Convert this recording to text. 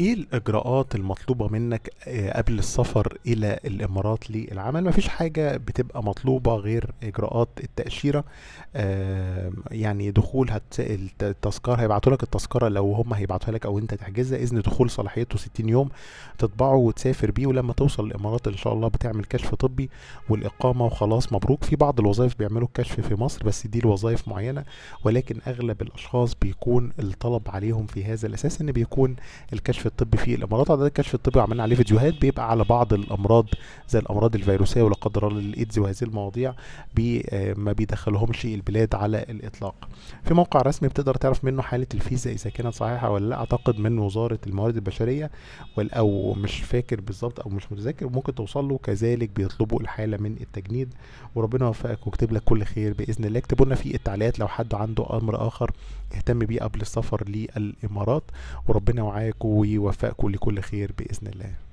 ايه الاجراءات المطلوبه منك آه، قبل السفر الى الامارات للعمل مفيش حاجه بتبقى مطلوبه غير اجراءات التاشيره آه، يعني دخول هت... التذكره هيبعتوا لك التذكره لو هم هيبعتوها لك او انت تحجزها اذن دخول صلاحيته 60 يوم تطبعه وتسافر بيه ولما توصل الامارات ان شاء الله بتعمل كشف طبي والاقامه وخلاص مبروك في بعض الوظائف بيعملوا الكشف في مصر بس دي لوظائف معينه ولكن اغلب الاشخاص بيكون الطلب عليهم في هذا الاساس ان بيكون الكشف الطبي فيه الامارات عدد الكشف الطبي عملنا عليه فيديوهات بيبقى على بعض الامراض زي الامراض الفيروسيه ولا قدر الله الايدز وهذه المواضيع بي آه، ما بيدخلهمش البلاد على الاطلاق في موقع رسمي بتقدر تعرف منه حاله الفيزا اذا كانت صحيحه ولا لا اعتقد من وزاره الموارد البشريه او مش فاكر بالظبط او مش متذكر ممكن توصل له كذلك بيطلبوا الحاله من التجنيد وربنا يوفقك ويكتب لك كل خير باذن الله اكتبوا لنا في التعليقات لو حد عنده امر اخر اهتم بيه قبل السفر للامارات وربنا معاك وي وفقكم لكل خير باذن الله